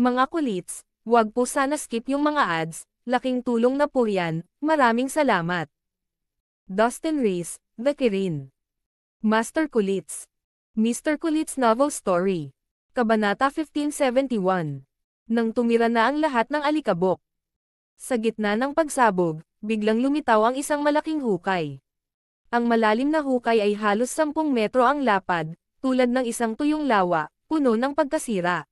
Mga kulits, huwag po sana skip yung mga ads, laking tulong na po yan, maraming salamat. Dustin Reese, The Kirin. Master Kulits. Mr. Kulits Novel Story. Kabanata 1571. Nang tumira na ang lahat ng alikabok. Sa gitna ng pagsabog, biglang lumitaw ang isang malaking hukay. Ang malalim na hukay ay halos 10 metro ang lapad, tulad ng isang tuyong lawa, puno ng pagkasira.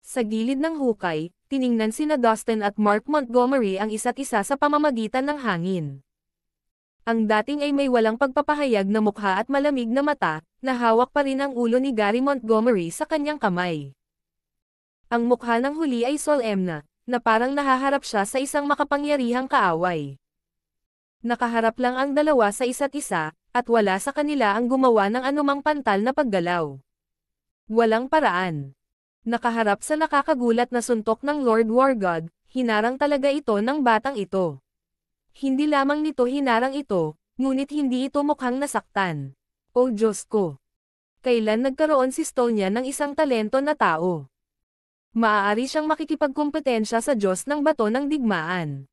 Sa gilid ng hukay, tiningnan sina Dustin at Mark Montgomery ang isa't isa sa pamamagitan ng hangin. Ang dating ay may walang pagpapahayag na mukha at malamig na mata, na hawak pa rin ang ulo ni Gary Montgomery sa kanyang kamay. Ang mukha ng huli ay solemna, na parang nahaharap siya sa isang makapangyarihang kaaway. Nakaharap lang ang dalawa sa isa't isa, at wala sa kanila ang gumawa ng anumang pantal na paggalaw. Walang paraan. Nakaharap sa nakakagulat na suntok ng Lord War God, hinarang talaga ito ng batang ito. Hindi lamang nito hinarang ito, ngunit hindi ito mukhang nasaktan. O Diyos ko! Kailan nagkaroon si Stolnya ng isang talento na tao? Maaari siyang makikipagkompetensya sa Diyos ng bato ng digmaan.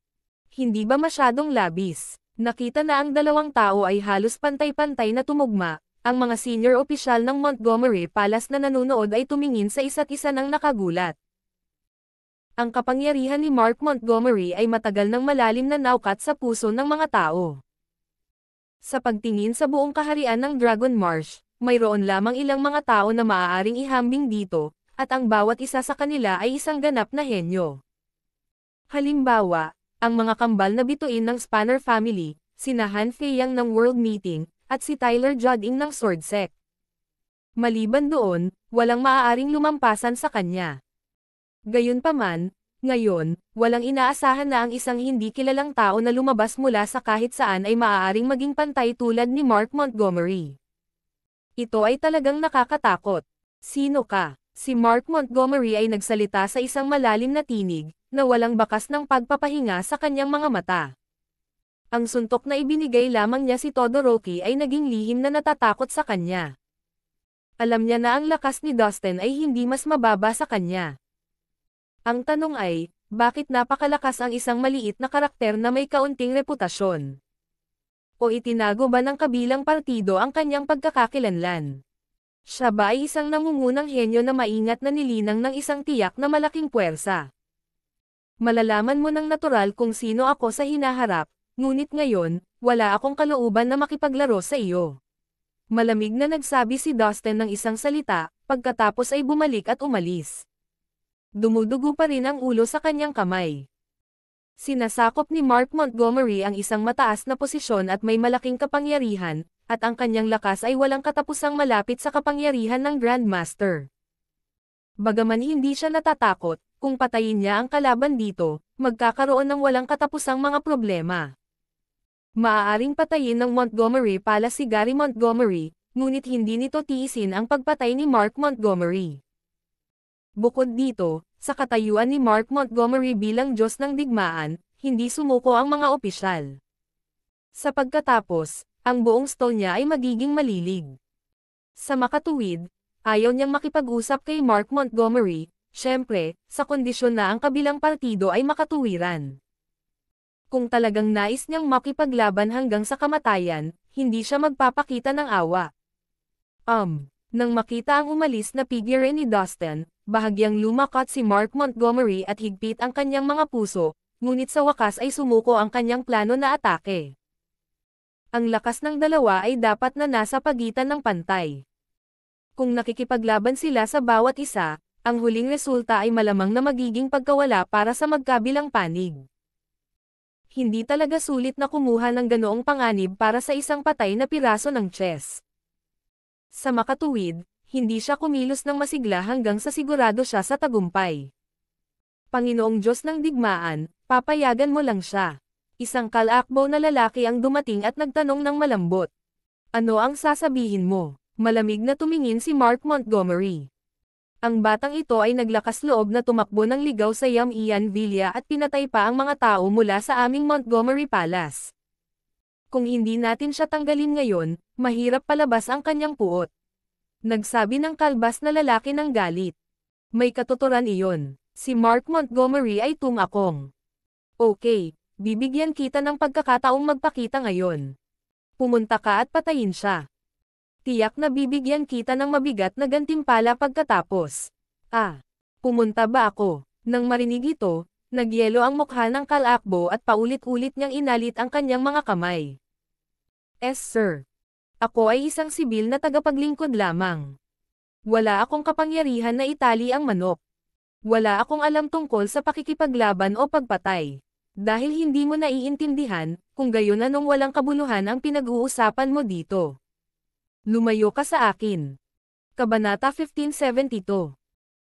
Hindi ba masyadong labis? Nakita na ang dalawang tao ay halos pantay-pantay na tumugma, ang mga senior opisyal ng Montgomery Palace na nanonood ay tumingin sa isa't isa ng nakagulat. Ang kapangyarihan ni Mark Montgomery ay matagal ng malalim na naukat sa puso ng mga tao. Sa pagtingin sa buong kaharian ng Dragon Marsh, mayroon lamang ilang mga tao na maaaring ihambing dito, at ang bawat isa sa kanila ay isang ganap na henyo. Halimbawa, ang mga kambal na bituin ng Spanner family, sinahan Feiyang ng World Meeting, at si Tyler Jodding ng Swordsec. Maliban doon, walang maaaring lumampasan sa kanya. Gayunpaman, ngayon, walang inaasahan na ang isang hindi kilalang tao na lumabas mula sa kahit saan ay maaaring maging pantay tulad ni Mark Montgomery. Ito ay talagang nakakatakot. Sino ka? Si Mark Montgomery ay nagsalita sa isang malalim na tinig, na walang bakas ng pagpapahinga sa kanyang mga mata. Ang suntok na ibinigay lamang niya si Todoroki ay naging lihim na natatakot sa kanya. Alam niya na ang lakas ni Dustin ay hindi mas mababa sa kanya. Ang tanong ay, bakit napakalakas ang isang maliit na karakter na may kaunting reputasyon? O itinago ba ng kabilang partido ang kanyang pagkakakilanlan? Siya ba ay isang nangungunang henyo na maingat na nilinang ng isang tiyak na malaking puwersa? Malalaman mo ng natural kung sino ako sa hinaharap, Ngunit ngayon, wala akong kalooban na makipaglaro sa iyo. Malamig na nagsabi si Dustin ng isang salita, pagkatapos ay bumalik at umalis. Dumudugo pa rin ang ulo sa kanyang kamay. Sinasakop ni Mark Montgomery ang isang mataas na posisyon at may malaking kapangyarihan, at ang kanyang lakas ay walang katapusang malapit sa kapangyarihan ng Grandmaster. Bagaman hindi siya natatakot, kung patayin niya ang kalaban dito, magkakaroon ng walang katapusang mga problema. Maaaring patayin ng Montgomery pala si Gary Montgomery, ngunit hindi nito tiisin ang pagpatay ni Mark Montgomery. Bukod dito, sa katayuan ni Mark Montgomery bilang Diyos ng Digmaan, hindi sumuko ang mga opisyal. Sa pagkatapos, ang buong stall niya ay magiging malilig. Sa makatuwid, ayaw niyang makipag-usap kay Mark Montgomery, syempre, sa kondisyon na ang kabilang partido ay makatuwiran. Kung talagang nais niyang makipaglaban hanggang sa kamatayan, hindi siya magpapakita ng awa. Um, nang makita ang umalis na figure ni Dustin, bahagyang lumakot si Mark Montgomery at higpit ang kanyang mga puso, ngunit sa wakas ay sumuko ang kanyang plano na atake. Ang lakas ng dalawa ay dapat na nasa pagitan ng pantay. Kung nakikipaglaban sila sa bawat isa, ang huling resulta ay malamang na magiging pagkawala para sa magkabilang panig hindi talaga sulit na kumuha ng ganoong panganib para sa isang patay na piraso ng chess. Sa makatuwid, hindi siya kumilos ng masigla hanggang sa sigurado siya sa tagumpay. Panginoong Diyos ng digmaan, papayagan mo lang siya. Isang kalakbo na lalaki ang dumating at nagtanong ng malambot. Ano ang sasabihin mo? Malamig na tumingin si Mark Montgomery. Ang batang ito ay naglakas loob na tumakbo ng ligaw sa Yamian Villa at pinatay pa ang mga tao mula sa aming Montgomery Palace. Kung hindi natin siya tanggalin ngayon, mahirap palabas ang kanyang puot. Nagsabi ng kalbas na lalaki ng galit. May katuturan iyon. Si Mark Montgomery ay tumakong. Okay, bibigyan kita ng pagkakataong magpakita ngayon. Pumunta ka at patayin siya. Tiyak na bibigyan kita ng mabigat na gantimpala pagkatapos. Ah! Pumunta ba ako? Nang marinig ito, nagyelo ang mukha ng kalakbo at paulit-ulit niyang inalit ang kanyang mga kamay. Yes sir. Ako ay isang sibil na tagapaglingkod lamang. Wala akong kapangyarihan na itali ang manok. Wala akong alam tungkol sa pakikipaglaban o pagpatay. Dahil hindi mo naiintindihan, kung gayon anong walang kabuluhan ang pinag-uusapan mo dito. Lumayo ka sa akin. Kabanata 1572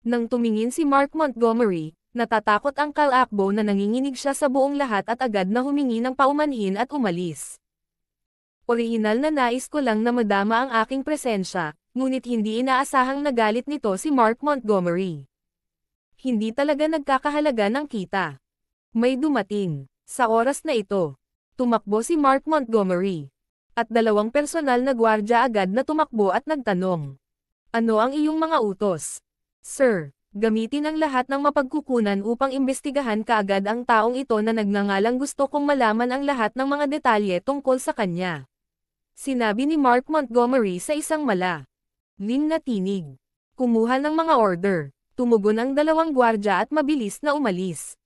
Nang tumingin si Mark Montgomery, natatakot ang kalakbo na nanginginig siya sa buong lahat at agad na humingi ng paumanhin at umalis. Orihinal na nais ko lang na madama ang aking presensya, ngunit hindi inaasahang nagalit nito si Mark Montgomery. Hindi talaga nagkakahalaga ng kita. May dumating. Sa oras na ito, tumakbo si Mark Montgomery at dalawang personal na gwardya agad na tumakbo at nagtanong. Ano ang iyong mga utos? Sir, gamitin ang lahat ng mapagkukunan upang imbestigahan kaagad ang taong ito na nagnangalang gusto kong malaman ang lahat ng mga detalye tungkol sa kanya. Sinabi ni Mark Montgomery sa isang mala. Lin na tinig. Kumuha ng mga order. Tumugon ang dalawang gwardya at mabilis na umalis.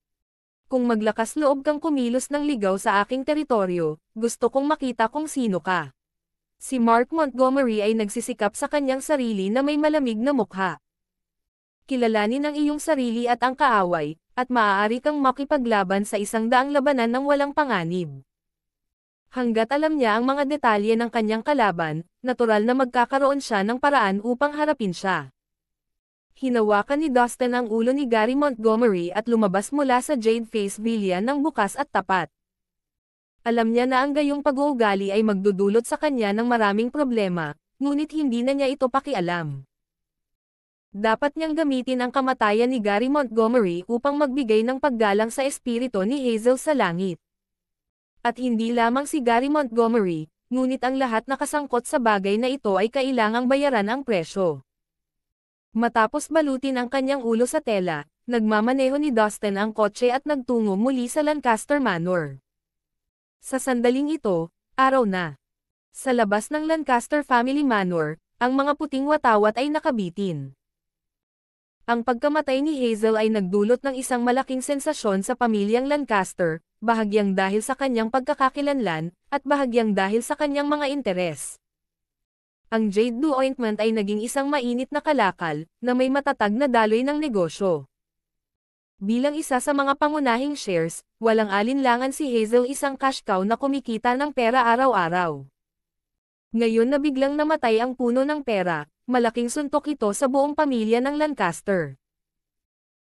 Kung maglakas loob kang kumilos ng ligaw sa aking teritoryo, gusto kong makita kung sino ka. Si Mark Montgomery ay nagsisikap sa kanyang sarili na may malamig na mukha. Kilalanin ang iyong sarili at ang kaaway, at maaari kang makipaglaban sa isang daang labanan ng walang panganib. Hanggat alam niya ang mga detalye ng kanyang kalaban, natural na magkakaroon siya ng paraan upang harapin siya. Hinawakan ni Dustin ang ulo ni Gary Montgomery at lumabas mula sa Jade Face Villa ng bukas at tapat. Alam niya na ang gayong pag-uugali ay magdudulot sa kanya ng maraming problema, ngunit hindi na niya ito pakialam. Dapat niyang gamitin ang kamatayan ni Gary Montgomery upang magbigay ng paggalang sa espiritu ni Hazel sa langit. At hindi lamang si Gary Montgomery, ngunit ang lahat na kasangkot sa bagay na ito ay kailangang bayaran ang presyo. Matapos balutin ang kanyang ulo sa tela, nagmamaneho ni Dustin ang kotse at nagtungo muli sa Lancaster Manor. Sa sandaling ito, araw na. Sa labas ng Lancaster Family Manor, ang mga puting watawat ay nakabitin. Ang pagkamatay ni Hazel ay nagdulot ng isang malaking sensasyon sa pamilyang Lancaster, bahagyang dahil sa kanyang pagkakakilanlan, at bahagyang dahil sa kanyang mga interes. Ang jade blue ointment ay naging isang mainit na kalakal, na may matatag na daloy ng negosyo. Bilang isa sa mga pangunahing shares, walang alinlangan si Hazel isang cash cow na kumikita ng pera araw-araw. Ngayon na biglang namatay ang puno ng pera, malaking suntok ito sa buong pamilya ng Lancaster.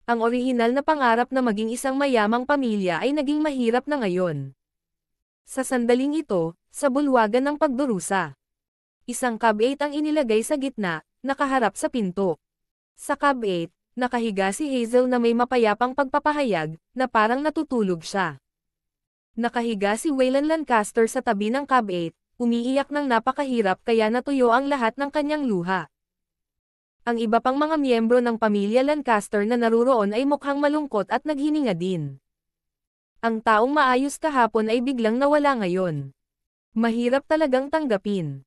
Ang orihinal na pangarap na maging isang mayamang pamilya ay naging mahirap na ngayon. Sa sandaling ito, sa bulwagan ng pagdurusa isang cab 8 ang inilagay sa gitna, nakaharap sa pinto. Sa cab 8, nakahiga si Hazel na may mapayapang pagpapahayag, na parang natutulog siya. Nakahiga si Waylon Lancaster sa tabi ng cab 8, umiiyak ng napakahirap kaya natuyo ang lahat ng kanyang luha. Ang iba pang mga miyembro ng pamilya Lancaster na naruroon ay mukhang malungkot at naghininga din. Ang taong maayos kahapon ay biglang nawala ngayon. Mahirap talagang tanggapin.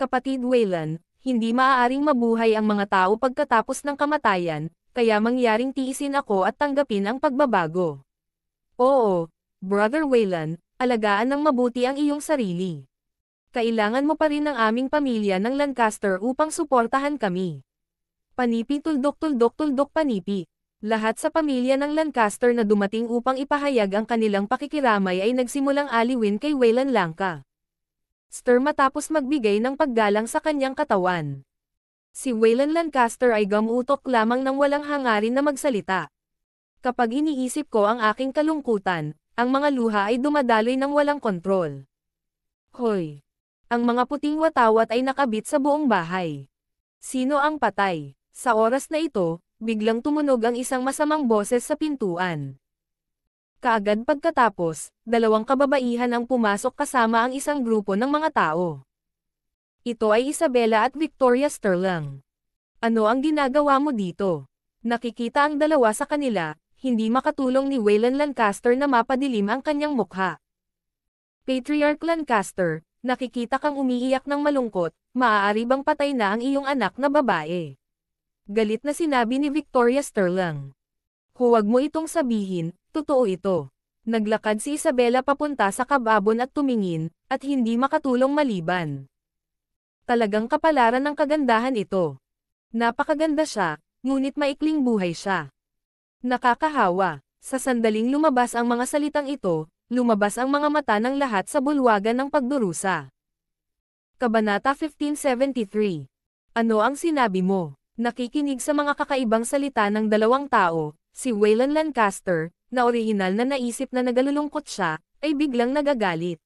Kapatid Wayland, hindi maaaring mabuhay ang mga tao pagkatapos ng kamatayan, kaya mangyaring tiisin ako at tanggapin ang pagbabago. Oo, Brother Wayland, alagaan ng mabuti ang iyong sarili. Kailangan mo pa rin ang aming pamilya ng Lancaster upang suportahan kami. Panipi tuldok tuldok tuldok panipi. Lahat sa pamilya ng Lancaster na dumating upang ipahayag ang kanilang pakikiramay ay nagsimulang aliwin kay Wayland Langka. Stir matapos magbigay ng paggalang sa kanyang katawan. Si Waylon Lancaster ay gamutok lamang ng walang hangarin na magsalita. Kapag iniisip ko ang aking kalungkutan, ang mga luha ay dumadaloy ng walang kontrol. Hoy! Ang mga puting watawat ay nakabit sa buong bahay. Sino ang patay? Sa oras na ito, biglang tumunog ang isang masamang boses sa pintuan. Kaagad pagkatapos, dalawang kababaihan ang pumasok kasama ang isang grupo ng mga tao. Ito ay Isabella at Victoria Sterling. Ano ang ginagawa mo dito? Nakikita ang dalawa sa kanila, hindi makatulong ni Waylon Lancaster na mapadilim ang kanyang mukha. Patriarch Lancaster, nakikita kang umiiyak ng malungkot, maaari bang patay na ang iyong anak na babae? Galit na sinabi ni Victoria Sterling. Huwag mo itong sabihin, Totoo ito. Naglakad si Isabela papunta sa kababon at tumingin, at hindi makatulong maliban. Talagang kapalaran ng kagandahan ito. Napakaganda siya, ngunit maikling buhay siya. Nakakahawa, sa sandaling lumabas ang mga salitang ito, lumabas ang mga mata ng lahat sa bulwagan ng pagdurusa. Kabanata 1573 Ano ang sinabi mo? Nakikinig sa mga kakaibang salita ng dalawang tao, si Waylon Lancaster, na orihinal na naisip na nagalulungkot siya, ay biglang nagagalit.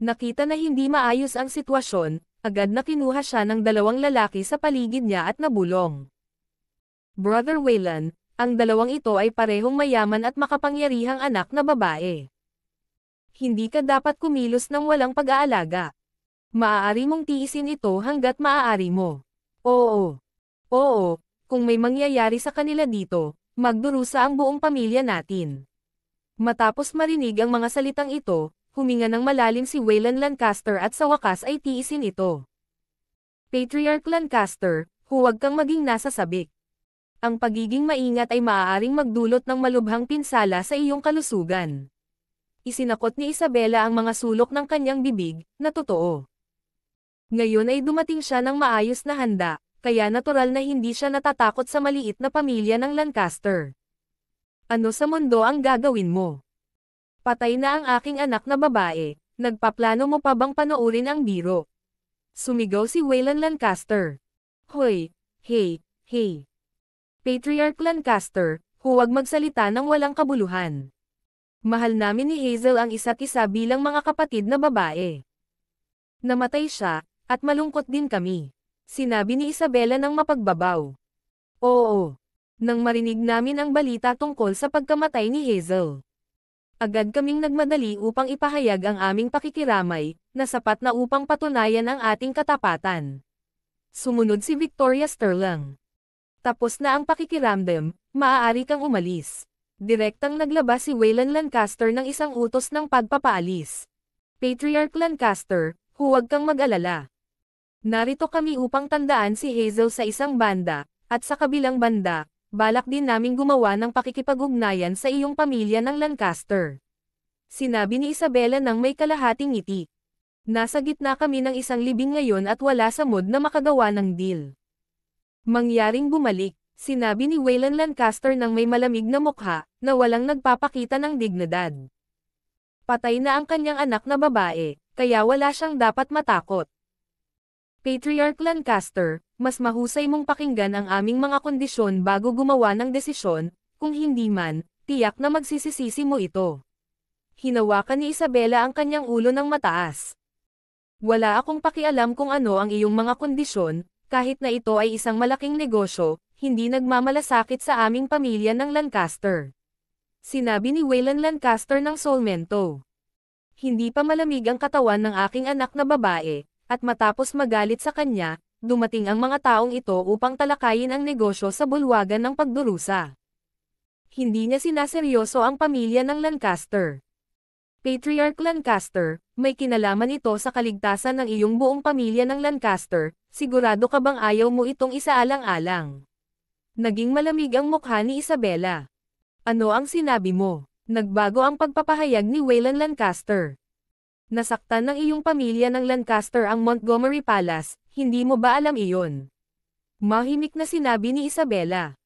Nakita na hindi maayos ang sitwasyon, agad na kinuha siya ng dalawang lalaki sa paligid niya at nabulong. Brother Waylon, ang dalawang ito ay parehong mayaman at makapangyarihang anak na babae. Hindi ka dapat kumilos ng walang pag-aalaga. Maaari mong tiisin ito hanggat maaari mo. Oo. Oo, kung may mangyayari sa kanila dito, magdurusa ang buong pamilya natin. Matapos marinig ang mga salitang ito, huminga ng malalim si Waylon Lancaster at sa wakas ay tiisin ito. Patriarch Lancaster, huwag kang maging nasa sabik. Ang pagiging maingat ay maaaring magdulot ng malubhang pinsala sa iyong kalusugan. Isinakot ni Isabella ang mga sulok ng kanyang bibig, na totoo. Ngayon ay dumating siya ng maayos na handa, kaya natural na hindi siya natatakot sa maliit na pamilya ng Lancaster. Ano sa mundo ang gagawin mo? Patay na ang aking anak na babae, nagpaplano mo pa bang panoorin ang biro? Sumigaw si Waylon Lancaster. Hoy, hey, hey. Patriarch Lancaster, huwag magsalita ng walang kabuluhan. Mahal namin ni Hazel ang isa't isa bilang mga kapatid na babae. Namatay siya, at malungkot din kami. Sinabi ni Isabela ng mapagbabaw. Oo. Nang marinig namin ang balita tungkol sa pagkamatay ni Hazel. Agad kaming nagmadali upang ipahayag ang aming pakikiramay, na sapat na upang patunayan ang ating katapatan. Sumunod si Victoria Sterling. Tapos na ang pakikiramdam, maaari kang umalis. Direktang naglabas si Waylon Lancaster ng isang utos ng pagpapaalis. Patriarch Lancaster, huwag kang mag-alala. Narito kami upang tandaan si Hazel sa isang banda, at sa kabilang banda, balak din naming gumawa ng pakikipag-ugnayan sa iyong pamilya ng Lancaster. Sinabi ni Isabella nang may kalahating ngiti. Nasa gitna kami ng isang libing ngayon at wala sa mood na makagawa ng deal. Mangyaring bumalik, sinabi ni Waylon Lancaster nang may malamig na mukha, na walang nagpapakita ng dignidad. Patay na ang kanyang anak na babae, kaya wala siyang dapat matakot. Patriarch Lancaster, mas mahusay mong pakinggan ang aming mga kondisyon bago gumawa ng desisyon, kung hindi man, tiyak na magsisisisi mo ito. Hinawakan ni Isabella ang kanyang ulo ng mataas. Wala akong pakialam kung ano ang iyong mga kondisyon, kahit na ito ay isang malaking negosyo, hindi nagmamalasakit sa aming pamilya ng Lancaster. Sinabi ni Waylon Lancaster ng Solmento. Hindi pa malamig ang katawan ng aking anak na babae, at matapos magalit sa kanya, dumating ang mga taong ito upang talakayin ang negosyo sa bulwagan ng pagdurusa. Hindi niya sinaseryoso ang pamilya ng Lancaster. Patriarch Lancaster, may kinalaman ito sa kaligtasan ng iyong buong pamilya ng Lancaster, sigurado ka bang ayaw mo itong isaalang-alang? Naging malamig ang mukha ni Isabella. Ano ang sinabi mo? Nagbago ang pagpapahayag ni Waylon Lancaster. Nasaktan ng iyong pamilya ng Lancaster ang Montgomery Palace, hindi mo ba alam iyon? Mahimik na sinabi ni Isabella.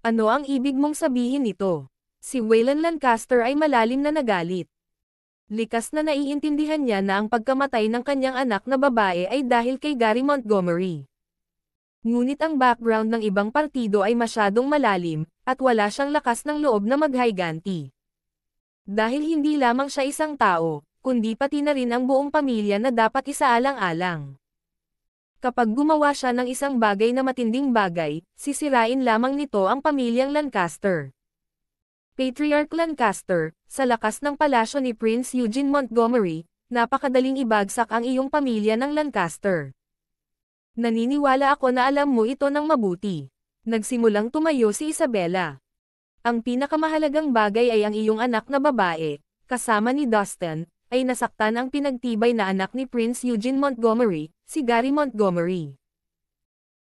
Ano ang ibig mong sabihin nito? Si Waylon Lancaster ay malalim na nagalit. Likas na naiintindihan niya na ang pagkamatay ng kanyang anak na babae ay dahil kay Gary Montgomery. Ngunit ang background ng ibang partido ay masyadong malalim, at wala siyang lakas ng loob na maghayganti. Dahil hindi lamang siya isang tao, kundi pati na rin ang buong pamilya na dapat isaalang-alang. Kapag gumawa siya ng isang bagay na matinding bagay, sisirain lamang nito ang pamilyang Lancaster. Patriarch Lancaster, sa lakas ng palasyo ni Prince Eugene Montgomery, napakadaling ibagsak ang iyong pamilya ng Lancaster. Naniniwala ako na alam mo ito ng mabuti. Nagsimulang tumayo si Isabella. Ang pinakamahalagang bagay ay ang iyong anak na babae, kasama ni Dustin, ay nasaktan ang pinagtibay na anak ni Prince Eugene Montgomery, si Gary Montgomery.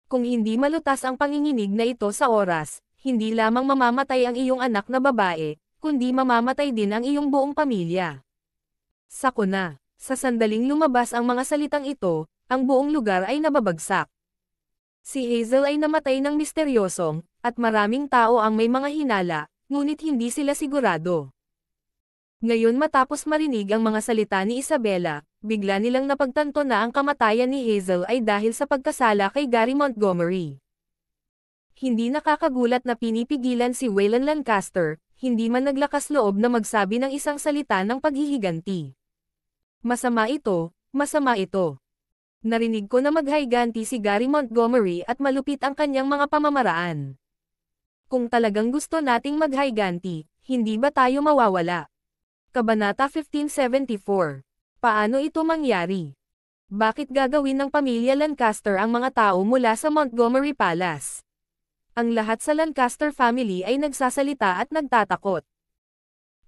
Kung hindi malutas ang panginginig na ito sa oras, hindi lamang mamamatay ang iyong anak na babae, kundi mamamatay din ang iyong buong pamilya. Sako na, sa sandaling lumabas ang mga salitang ito, ang buong lugar ay nababagsak. Si Hazel ay namatay ng misteryosong, at maraming tao ang may mga hinala, ngunit hindi sila sigurado. Ngayon matapos marinig ang mga salita ni Isabella, bigla nilang napagtanto na ang kamatayan ni Hazel ay dahil sa pagkasala kay Gary Montgomery. Hindi nakakagulat na pinipigilan si Waylon Lancaster, hindi man naglakas loob na magsabi ng isang salita ng paghihiganti. Masama ito, masama ito. Narinig ko na maghayganti si Gary Montgomery at malupit ang kanyang mga pamamaraan. Kung talagang gusto nating maghayganti, hindi ba tayo mawawala? Kabanata 1574. Paano ito mangyari? Bakit gagawin ng pamilya Lancaster ang mga tao mula sa Montgomery Palace? Ang lahat sa Lancaster family ay nagsasalita at nagtatakot.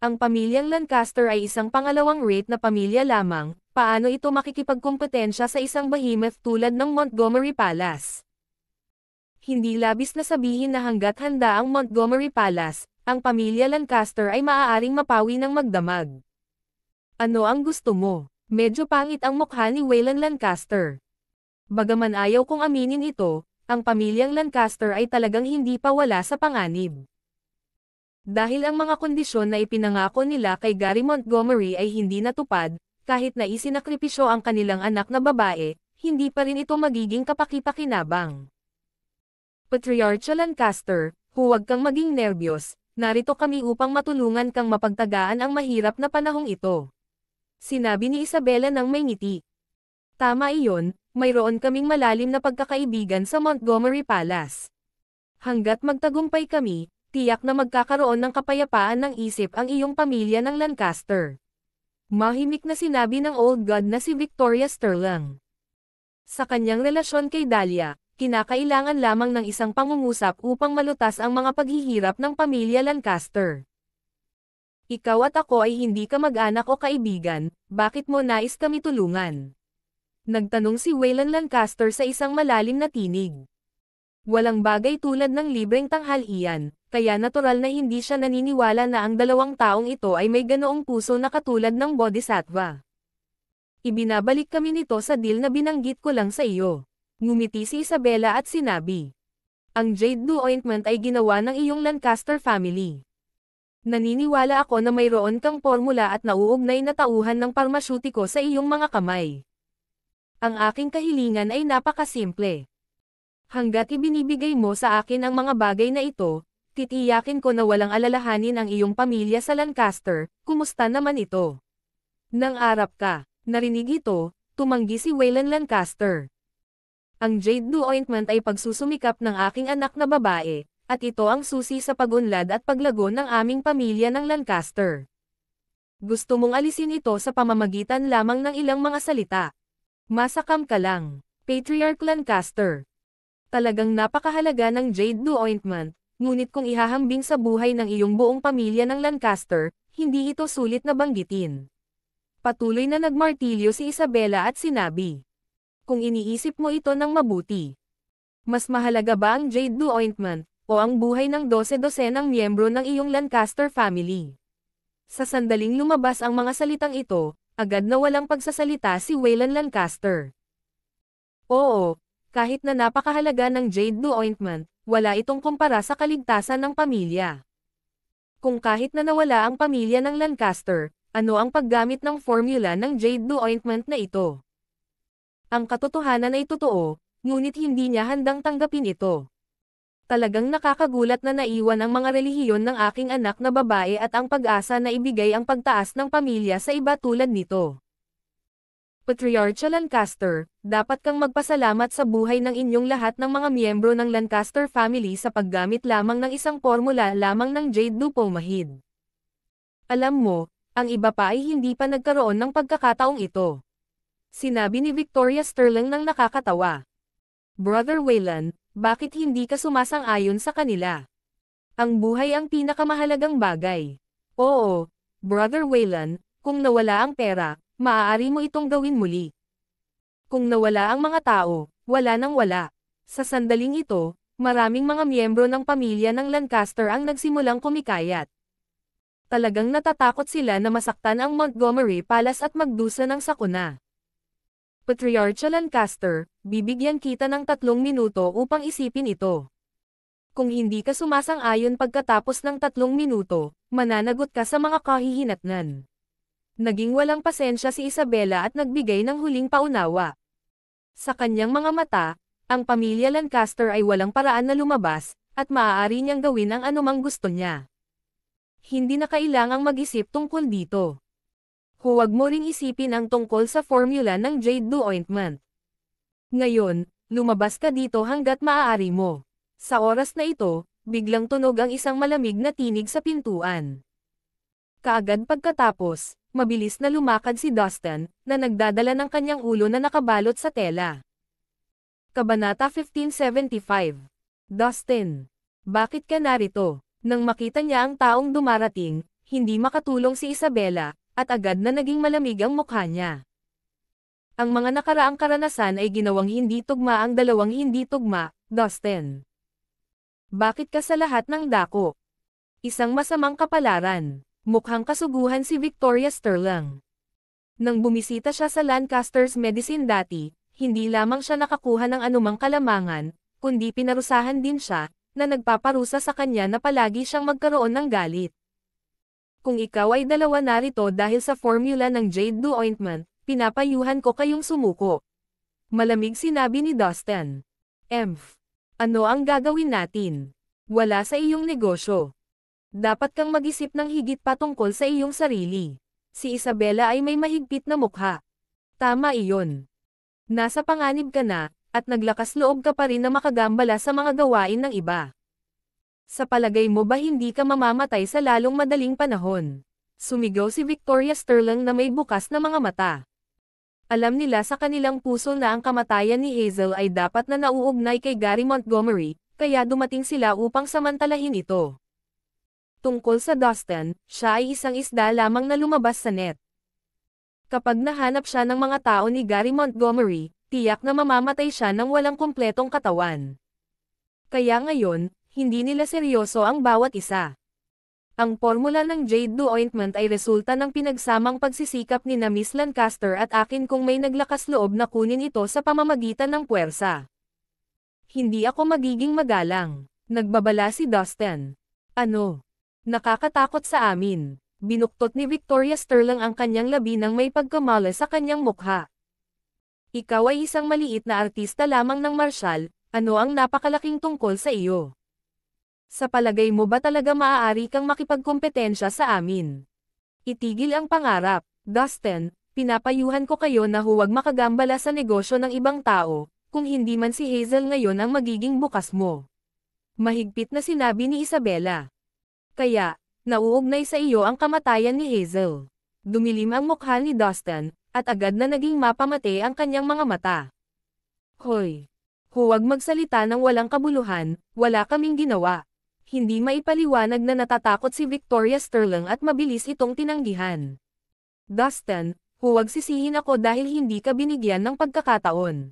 Ang pamilyang Lancaster ay isang pangalawang rate na pamilya lamang, paano ito makikipagkompetensya sa isang behemoth tulad ng Montgomery Palace? Hindi labis na sabihin na hanggat handa ang Montgomery Palace, ang pamilya Lancaster ay maaaring mapawi ng magdamag. Ano ang gusto mo? Medyo pangit ang mukha ni Waylon Lancaster. Bagaman ayaw kong aminin ito, ang pamilyang Lancaster ay talagang hindi pa wala sa panganib. Dahil ang mga kondisyon na ipinangako nila kay Gary Montgomery ay hindi natupad, kahit na isinakripisyo ang kanilang anak na babae, hindi pa rin ito magiging kapakipakinabang. Patriarcha Lancaster, huwag kang maging nerbiyos, narito kami upang matulungan kang mapagtagaan ang mahirap na panahong ito. Sinabi ni Isabella ng may ngiti. Tama iyon, mayroon kaming malalim na pagkakaibigan sa Montgomery Palace. Hanggat magtagumpay kami, tiyak na magkakaroon ng kapayapaan ng isip ang iyong pamilya ng Lancaster. Mahimik na sinabi ng old god na si Victoria Sterling. Sa kanyang relasyon kay Dahlia, kinakailangan lamang ng isang pangungusap upang malutas ang mga paghihirap ng pamilya Lancaster. Ikaw at ako ay hindi ka mag-anak o kaibigan, bakit mo nais kami tulungan? Nagtanong si Waylon Lancaster sa isang malalim na tinig. Walang bagay tulad ng libreng tanghalian, kaya natural na hindi siya naniniwala na ang dalawang taong ito ay may ganoong puso na katulad ng bodhisattva. Ibinabalik kami nito sa deal na binanggit ko lang sa iyo ngumiti si Isabella at sinabi. Ang jade do ointment ay ginawa ng iyong Lancaster family. Naniniwala ako na mayroon kang formula at nauugnay na tauhan ng parmasyutiko sa iyong mga kamay. Ang aking kahilingan ay napakasimple. Hanggat ibinibigay mo sa akin ang mga bagay na ito, titiyakin ko na walang alalahanin ang iyong pamilya sa Lancaster, kumusta naman ito? Nang arap ka, narinig ito, tumanggi si Waylon Lancaster. Ang Jade Dew Ointment ay pagsusumikap ng aking anak na babae, at ito ang susi sa pagunlad at paglago ng aming pamilya ng Lancaster. Gusto mong alisin ito sa pamamagitan lamang ng ilang mga salita. Masakam ka lang, Patriarch Lancaster. Talagang napakahalaga ng Jade Dew Ointment, ngunit kung ihahambing sa buhay ng iyong buong pamilya ng Lancaster, hindi ito sulit na banggitin. Patuloy na nagmartilyo si Isabella at sinabi, kung iniisip mo ito ng mabuti. Mas mahalaga ba ang jade do ointment, o ang buhay ng 12-12 ng miyembro ng iyong Lancaster family? Sa sandaling lumabas ang mga salitang ito, agad na walang pagsasalita si Waylon Lancaster. Oo, kahit na napakahalaga ng jade do ointment, wala itong kumpara sa kaligtasan ng pamilya. Kung kahit na nawala ang pamilya ng Lancaster, ano ang paggamit ng formula ng jade do ointment na ito? Ang katotohanan ay totoo, ngunit hindi niya handang tanggapin ito. Talagang nakakagulat na naiwan ang mga relihiyon ng aking anak na babae at ang pag-asa na ibigay ang pagtaas ng pamilya sa iba tulad nito. Patriarcha Lancaster, dapat kang magpasalamat sa buhay ng inyong lahat ng mga miyembro ng Lancaster family sa paggamit lamang ng isang formula lamang ng Jade Dupo Mahid. Alam mo, ang iba pa ay hindi pa nagkaroon ng pagkakataong ito. Sinabi ni Victoria Sterling ng nakakatawa. Brother Wayland, bakit hindi ka sumasang-ayon sa kanila? Ang buhay ang pinakamahalagang bagay. Oo, Brother Wayland, kung nawala ang pera, maaari mo itong gawin muli. Kung nawala ang mga tao, wala nang wala. Sa sandaling ito, maraming mga miyembro ng pamilya ng Lancaster ang nagsimulang kumikayat. Talagang natatakot sila na masaktan ang Montgomery Palace at magdusa ng sakuna. Patriarcha Lancaster, bibigyan kita ng tatlong minuto upang isipin ito. Kung hindi ka sumasang-ayon pagkatapos ng tatlong minuto, mananagot ka sa mga kahihinatnan. Naging walang pasensya si Isabella at nagbigay ng huling paunawa. Sa kanyang mga mata, ang pamilya Lancaster ay walang paraan na lumabas, at maaari niyang gawin ang anumang gusto niya. Hindi na kailangang mag-isip tungkol dito huwag mo ring isipin ang tungkol sa formula ng Jade Dew Ointment. Ngayon, lumabas ka dito hanggat maaari mo. Sa oras na ito, biglang tunog ang isang malamig na tinig sa pintuan. Kaagad pagkatapos, mabilis na lumakad si Dustin, na nagdadala ng kanyang ulo na nakabalot sa tela. Kabanata 1575 Dustin, bakit ka narito? Nang makita niya ang taong dumarating, hindi makatulong si Isabella, at agad na naging malamig ang mukha niya. Ang mga nakaraang karanasan ay ginawang hindi tugma ang dalawang hindi tugma, Dustin. Bakit ka sa lahat ng dako? Isang masamang kapalaran. Mukhang kasuguhan si Victoria Sterling. Nang bumisita siya sa Lancaster's Medicine dati, hindi lamang siya nakakuha ng anumang kalamangan, kundi pinarusahan din siya, na nagpaparusa sa kanya na palagi siyang magkaroon ng galit. Kung ikaw ay dalawa narito dahil sa formula ng Jade Do Ointment, pinapayuhan ko kayong sumuko. Malamig sinabi ni Dustin. Emph. Ano ang gagawin natin? Wala sa iyong negosyo. Dapat kang mag-isip ng higit patungkol sa iyong sarili. Si Isabella ay may mahigpit na mukha. Tama iyon. Nasa panganib ka na, at naglakas loob ka pa rin na makagambala sa mga gawain ng iba. Sa palagay mo ba hindi ka mamamatay sa lalong madaling panahon? Sumigaw si Victoria Sterling na may bukas na mga mata. Alam nila sa kanilang puso na ang kamatayan ni Hazel ay dapat na nauugnay kay Gary Montgomery, kaya dumating sila upang samantalahin ito. Tungkol sa Dustin, siya ay isang isda lamang na lumabas sa net. Kapag nahanap siya ng mga tao ni Gary Montgomery, tiyak na mamamatay siya ng walang kumpletong katawan. Kaya ngayon, hindi nila seryoso ang bawat isa. Ang formula ng Jade Do Ointment ay resulta ng pinagsamang pagsisikap ni na Miss Lancaster at akin kung may naglakas loob na kunin ito sa pamamagitan ng puwersa. Hindi ako magiging magalang. Nagbabala si Dustin. Ano? Nakakatakot sa amin. Binuktot ni Victoria Sterling ang kanyang labi nang may pagkamali sa kanyang mukha. Ikaw ay isang maliit na artista lamang ng martial, ano ang napakalaking tungkol sa iyo? Sa palagay mo ba talaga maaari kang makipagkompetensya sa amin? Itigil ang pangarap, Dustin, pinapayuhan ko kayo na huwag makagambala sa negosyo ng ibang tao, kung hindi man si Hazel ngayon ang magiging bukas mo. Mahigpit na sinabi ni Isabella. Kaya, nauugnay sa iyo ang kamatayan ni Hazel. Dumilim ang mukha ni Dustin, at agad na naging mapamate ang kanyang mga mata. Hoy! Huwag magsalita ng walang kabuluhan, wala kaming ginawa hindi maipaliwanag na natatakot si Victoria Sterling at mabilis itong tinanggihan. Dustin, huwag sisihin ako dahil hindi ka binigyan ng pagkakataon.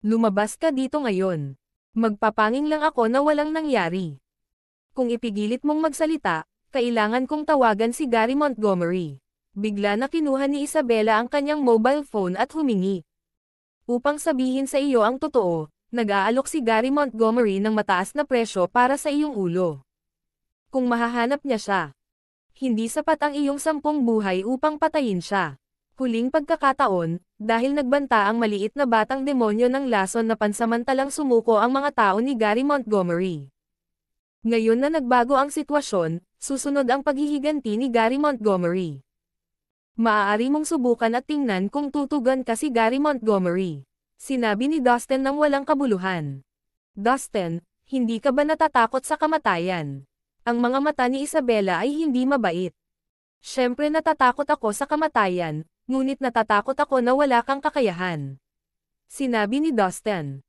Lumabas ka dito ngayon. Magpapanging lang ako na walang nangyari. Kung ipigilit mong magsalita, kailangan kong tawagan si Gary Montgomery. Bigla na kinuha ni Isabella ang kanyang mobile phone at humingi. Upang sabihin sa iyo ang totoo, Nag-aalok si Gary Montgomery ng mataas na presyo para sa iyong ulo. Kung mahahanap niya siya, hindi sapat ang iyong sampung buhay upang patayin siya. Huling pagkakataon, dahil nagbanta ang maliit na batang demonyo ng lason na pansamantalang sumuko ang mga tao ni Gary Montgomery. Ngayon na nagbago ang sitwasyon, susunod ang paghihiganti ni Gary Montgomery. Maaari mong subukan at tingnan kung tutugan ka si Gary Montgomery. Sinabi ni Dustin ng walang kabuluhan. Dustin, hindi ka ba natatakot sa kamatayan? Ang mga mata ni Isabella ay hindi mabait. Siyempre natatakot ako sa kamatayan, ngunit natatakot ako na wala kang kakayahan. Sinabi ni Dustin.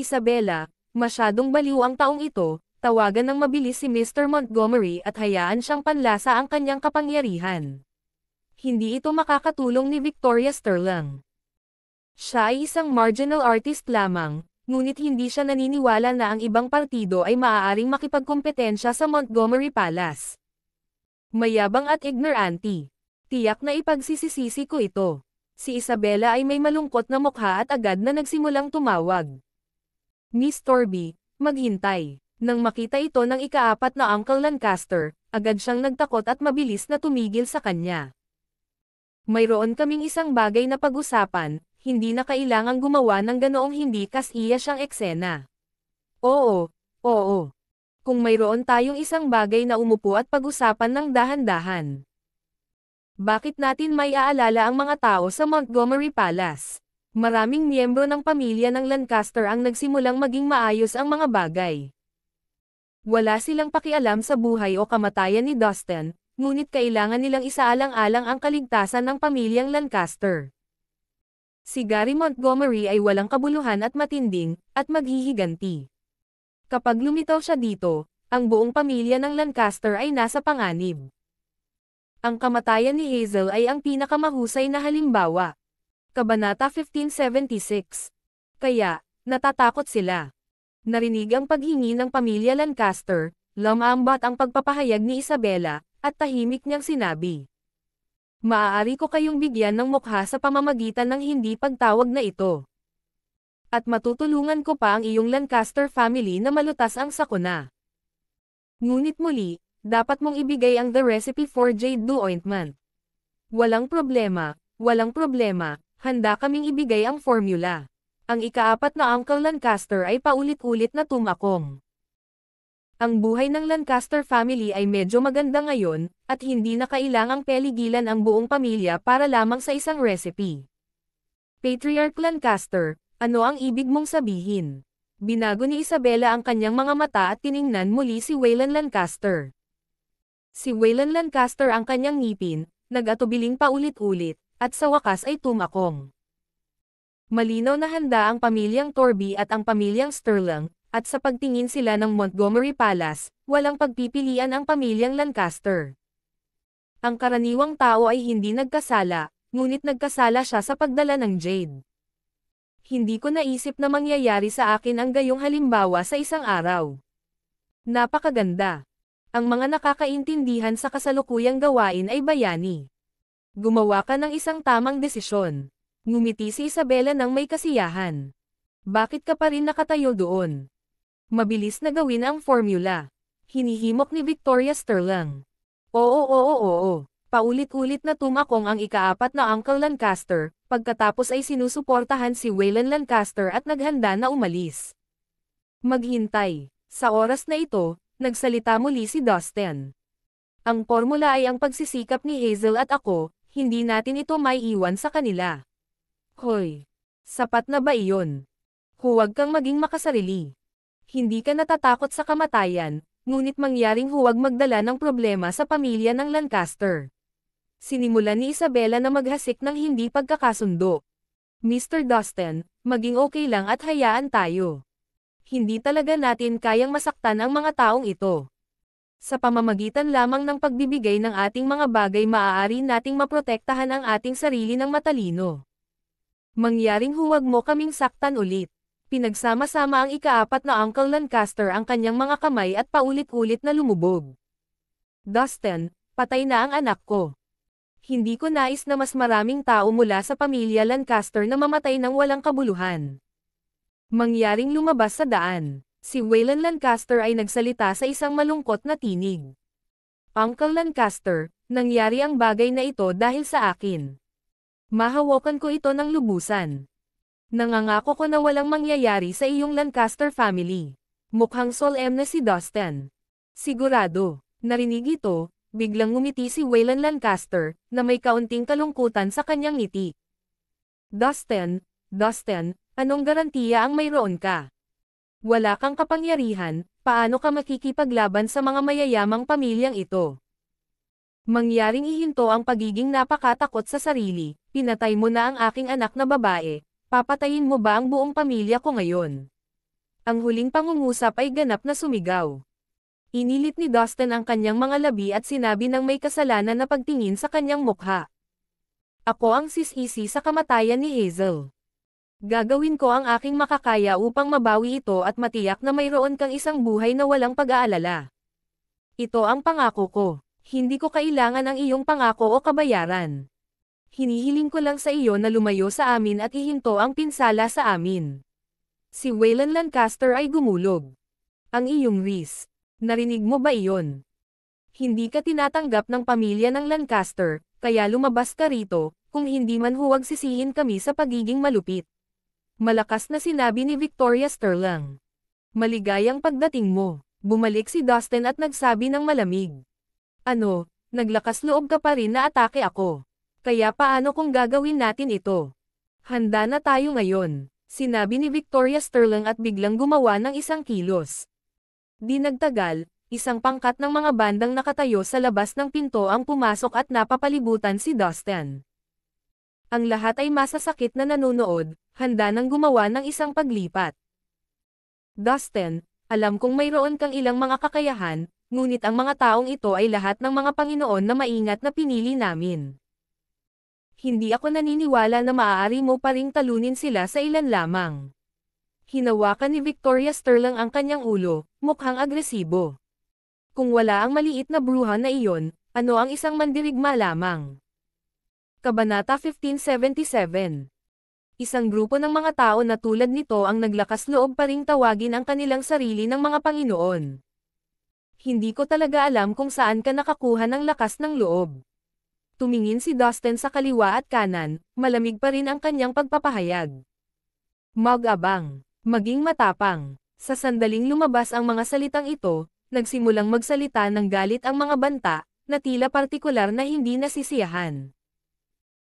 Isabella, masyadong baliw ang taong ito, tawagan ng mabilis si Mr. Montgomery at hayaan siyang panlasa ang kanyang kapangyarihan. Hindi ito makakatulong ni Victoria Sterling. Siya ay isang marginal artist lamang, ngunit hindi siya naniniwala na ang ibang partido ay maaaring makipagkompetensya sa Montgomery Palace. Mayabang at ignoranti. Tiyak na ipagsisisisi ko ito. Si Isabella ay may malungkot na mukha at agad na nagsimulang tumawag. Miss Torby, maghintay. Nang makita ito ng ikaapat na Uncle Lancaster, agad siyang nagtakot at mabilis na tumigil sa kanya. Mayroon kaming isang bagay na pag-usapan, hindi na kailangang gumawa ng ganoong hindi kas iya siyang eksena. Oo, oo. Kung mayroon tayong isang bagay na umupo at pag-usapan ng dahan-dahan. Bakit natin may aalala ang mga tao sa Montgomery Palace? Maraming miyembro ng pamilya ng Lancaster ang nagsimulang maging maayos ang mga bagay. Wala silang pakialam sa buhay o kamatayan ni Dustin, ngunit kailangan nilang isaalang-alang ang kaligtasan ng pamilyang Lancaster. Si Gary Montgomery ay walang kabuluhan at matinding, at maghihiganti. Kapag lumitaw siya dito, ang buong pamilya ng Lancaster ay nasa panganib. Ang kamatayan ni Hazel ay ang pinakamahusay na halimbawa. Kabanata 1576. Kaya, natatakot sila. Narinig ang paghingi ng pamilya Lancaster, lumambat ang pagpapahayag ni Isabella, at tahimik niyang sinabi. Maaari ko kayong bigyan ng mukha sa pamamagitan ng hindi pagtawag na ito. At matutulungan ko pa ang iyong Lancaster family na malutas ang sakuna. Ngunit muli, dapat mong ibigay ang the recipe for jade do ointment. Walang problema, walang problema, handa kaming ibigay ang formula. Ang ikaapat na Uncle Lancaster ay paulit-ulit na tumakong. Ang buhay ng Lancaster family ay medyo maganda ngayon, at hindi na kailangang peligilan ang buong pamilya para lamang sa isang recipe. Patriarch Lancaster, ano ang ibig mong sabihin? Binago ni Isabella ang kanyang mga mata at tiningnan muli si Waylon Lancaster. Si Waylon Lancaster ang kanyang ngipin, nagatubiling paulit-ulit, at sa wakas ay tumakong. Malinaw na handa ang pamilyang Torby at ang pamilyang Sterling, at sa pagtingin sila ng Montgomery Palace, walang pagpipilian ang pamilyang Lancaster. Ang karaniwang tao ay hindi nagkasala, ngunit nagkasala siya sa pagdala ng jade. Hindi ko naisip na mangyayari sa akin ang gayong halimbawa sa isang araw. Napakaganda. Ang mga nakakaintindihan sa kasalukuyang gawain ay bayani. Gumawa ka ng isang tamang desisyon. Ngumiti si Isabela ng may kasiyahan. Bakit ka pa rin nakatayo doon? Mabilis na gawin ang formula. Hinihimok ni Victoria Sterling. Oo oo oo Paulit-ulit na tumakong ang ikaapat na Uncle Lancaster, pagkatapos ay sinusuportahan si Waylon Lancaster at naghanda na umalis. Maghintay. Sa oras na ito, nagsalita muli si Dustin. Ang formula ay ang pagsisikap ni Hazel at ako, hindi natin ito may iwan sa kanila. Hoy! Sapat na ba iyon? Huwag kang maging makasarili hindi ka natatakot sa kamatayan, ngunit mangyaring huwag magdala ng problema sa pamilya ng Lancaster. Sinimulan ni Isabella na maghasik ng hindi pagkakasundo. Mr. Dustin, maging okay lang at hayaan tayo. Hindi talaga natin kayang masaktan ang mga taong ito. Sa pamamagitan lamang ng pagbibigay ng ating mga bagay maaari nating maprotektahan ang ating sarili ng matalino. Mangyaring huwag mo kaming saktan ulit. Pinagsama-sama ang ikaapat na Uncle Lancaster ang kanyang mga kamay at paulit-ulit na lumubog. Dustin, patay na ang anak ko. Hindi ko nais na mas maraming tao mula sa pamilya Lancaster na mamatay ng walang kabuluhan. Mangyaring lumabas sa daan, si Waylon Lancaster ay nagsalita sa isang malungkot na tinig. Uncle Lancaster, nangyari ang bagay na ito dahil sa akin. Mahawakan ko ito ng lubusan. Nangangako ko na walang mangyayari sa iyong Lancaster family. Mukhang solemn na si Dustin. Sigurado, narinig ito, biglang ngumiti si Waylon Lancaster, na may kaunting kalungkutan sa kanyang ngiti. Dustin, Dustin, anong garantiya ang mayroon ka? Wala kang kapangyarihan, paano ka makikipaglaban sa mga mayayamang pamilyang ito? Mangyaring ihinto ang pagiging napakatakot sa sarili, pinatay mo na ang aking anak na babae, Papatayin mo ba ang buong pamilya ko ngayon? Ang huling pangungusap ay ganap na sumigaw. Inilit ni Dustin ang kanyang mga labi at sinabi ng may kasalanan na pagtingin sa kanyang mukha. Ako ang sisisi sa kamatayan ni Hazel. Gagawin ko ang aking makakaya upang mabawi ito at matiyak na mayroon kang isang buhay na walang pag-aalala. Ito ang pangako ko. Hindi ko kailangan ang iyong pangako o kabayaran hinihiling ko lang sa iyo na lumayo sa amin at ihinto ang pinsala sa amin. Si Waylon Lancaster ay gumulog. Ang iyong wrist. Narinig mo ba iyon? Hindi ka tinatanggap ng pamilya ng Lancaster, kaya lumabas ka rito, kung hindi man huwag sisihin kami sa pagiging malupit. Malakas na sinabi ni Victoria Sterling. Maligayang pagdating mo. Bumalik si Dustin at nagsabi ng malamig. Ano, naglakas loob ka pa rin na atake ako. Kaya paano kung gagawin natin ito? Handa na tayo ngayon, sinabi ni Victoria Sterling at biglang gumawa ng isang kilos. Di nagtagal, isang pangkat ng mga bandang nakatayo sa labas ng pinto ang pumasok at napapalibutan si Dustin. Ang lahat ay masasakit na nanonood, handa nang gumawa ng isang paglipat. Dustin, alam kong mayroon kang ilang mga kakayahan, ngunit ang mga taong ito ay lahat ng mga Panginoon na maingat na pinili namin hindi ako naniniwala na maaari mo pa ring talunin sila sa ilan lamang. Hinawakan ni Victoria Sterling ang kanyang ulo, mukhang agresibo. Kung wala ang maliit na bruha na iyon, ano ang isang mandirigma lamang? Kabanata 1577 Isang grupo ng mga tao na tulad nito ang naglakas loob pa ring tawagin ang kanilang sarili ng mga Panginoon. Hindi ko talaga alam kung saan ka nakakuha ng lakas ng loob. Tumingin si Dustin sa kaliwa at kanan, malamig pa rin ang kanyang pagpapahayag. Mag-abang, maging matapang. Sa sandaling lumabas ang mga salitang ito, nagsimulang magsalita ng galit ang mga banta, na tila partikular na hindi nasisiyahan.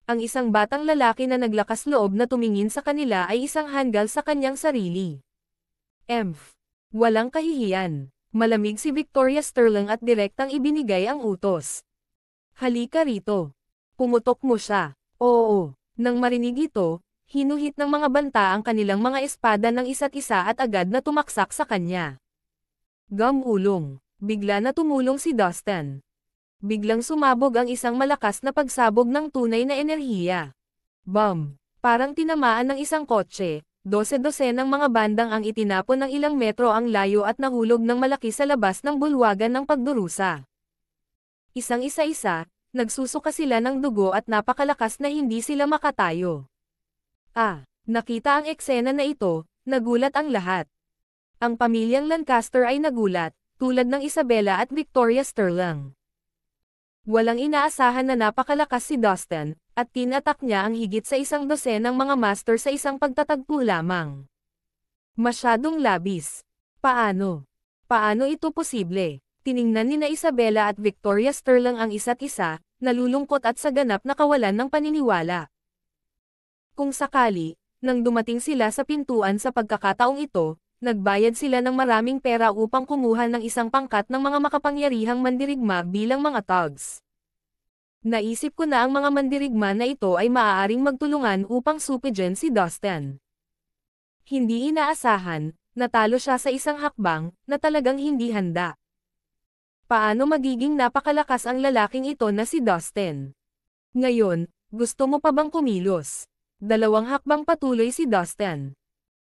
Ang isang batang lalaki na naglakas loob na tumingin sa kanila ay isang hanggal sa kanyang sarili. Emph. Walang kahihiyan. Malamig si Victoria Sterling at direktang ibinigay ang utos. Halika rito. Pumutok mo siya. Oo. Nang marinig ito, hinuhit ng mga banta ang kanilang mga espada ng isa't isa at agad na tumaksak sa kanya. Gamulong. Bigla na tumulong si Dustin. Biglang sumabog ang isang malakas na pagsabog ng tunay na enerhiya. Bam! Parang tinamaan ng isang kotse, dose-dose ng mga bandang ang itinapon ng ilang metro ang layo at nahulog ng malaki sa labas ng bulwagan ng pagdurusa. Isang isa-isa, nagsusuka sila ng dugo at napakalakas na hindi sila makatayo. Ah, nakita ang eksena na ito, nagulat ang lahat. Ang pamilyang Lancaster ay nagulat, tulad ng Isabella at Victoria Sterling. Walang inaasahan na napakalakas si Dustin, at tinatak niya ang higit sa isang dosen ng mga master sa isang pagtatagpo lamang. Masyadong labis. Paano? Paano ito posible? Tiningnan ni na Isabella at Victoria Sterling ang isa't isa, nalulungkot at sa ganap na kawalan ng paniniwala. Kung sakali, nang dumating sila sa pintuan sa pagkakataong ito, nagbayad sila ng maraming pera upang kumuha ng isang pangkat ng mga makapangyarihang mandirigma bilang mga thugs. Naisip ko na ang mga mandirigma na ito ay maaaring magtulungan upang supigen si Dustin. Hindi inaasahan, natalo siya sa isang hakbang na talagang hindi handa paano magiging napakalakas ang lalaking ito na si Dustin. Ngayon, gusto mo pa bang kumilos? Dalawang hakbang patuloy si Dustin.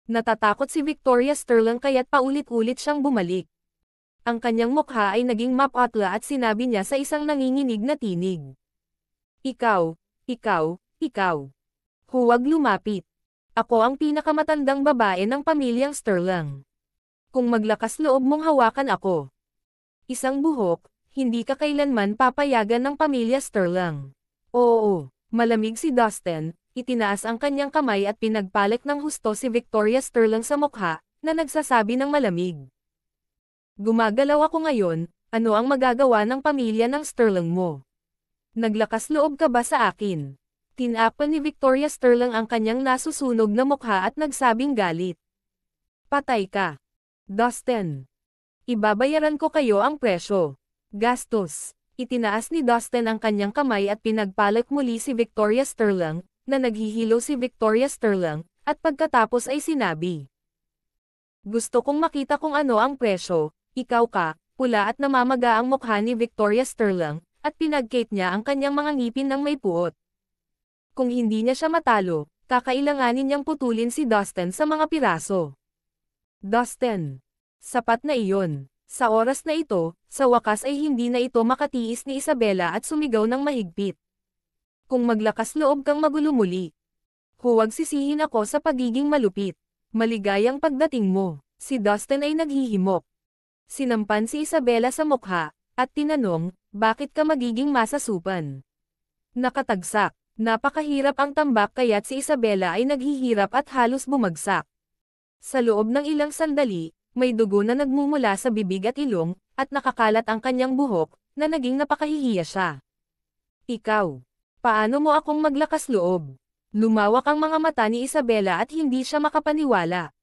Natatakot si Victoria Sterling kaya't paulit-ulit siyang bumalik. Ang kanyang mukha ay naging mapatla at sinabi niya sa isang nanginginig na tinig. Ikaw, ikaw, ikaw. Huwag lumapit. Ako ang pinakamatandang babae ng pamilyang Sterling. Kung maglakas loob mong hawakan ako, isang buhok, hindi ka kailanman papayagan ng pamilya Sterling. Oo, malamig si Dustin, itinaas ang kanyang kamay at pinagpalik ng husto si Victoria Sterling sa mukha, na nagsasabi ng malamig. Gumagalaw ako ngayon, ano ang magagawa ng pamilya ng Sterling mo? Naglakas loob ka ba sa akin? Tinapan ni Victoria Sterling ang kanyang nasusunog na mukha at nagsabing galit. Patay ka. Dustin. Ibabayaran ko kayo ang presyo. Gastos. Itinaas ni Dustin ang kanyang kamay at pinagpalat muli si Victoria Sterling, na naghihilo si Victoria Sterling, at pagkatapos ay sinabi. Gusto kong makita kung ano ang presyo, ikaw ka, pula at namamaga ang mukha ni Victoria Sterling, at pinagkate niya ang kanyang mga ngipin ng may puot. Kung hindi niya siya matalo, kakailanganin niyang putulin si Dustin sa mga piraso. Dustin, Sapat na iyon. Sa oras na ito, sa wakas ay hindi na ito makatiis ni Isabela at sumigaw ng mahigpit. Kung maglakas loob kang magulo muli. Huwag sisihin ako sa pagiging malupit. Maligayang pagdating mo. Si Dustin ay naghihimok. Sinampan si Isabela sa mukha, at tinanong, bakit ka magiging masasupan? Nakatagsak. Napakahirap ang tambak kaya't si Isabela ay naghihirap at halos bumagsak. Sa loob ng ilang sandali, may dugo na nagmumula sa bibig at ilong, at nakakalat ang kanyang buhok, na naging napakahihiya siya. Ikaw, paano mo akong maglakas loob? Lumawak ang mga mata ni Isabela at hindi siya makapaniwala.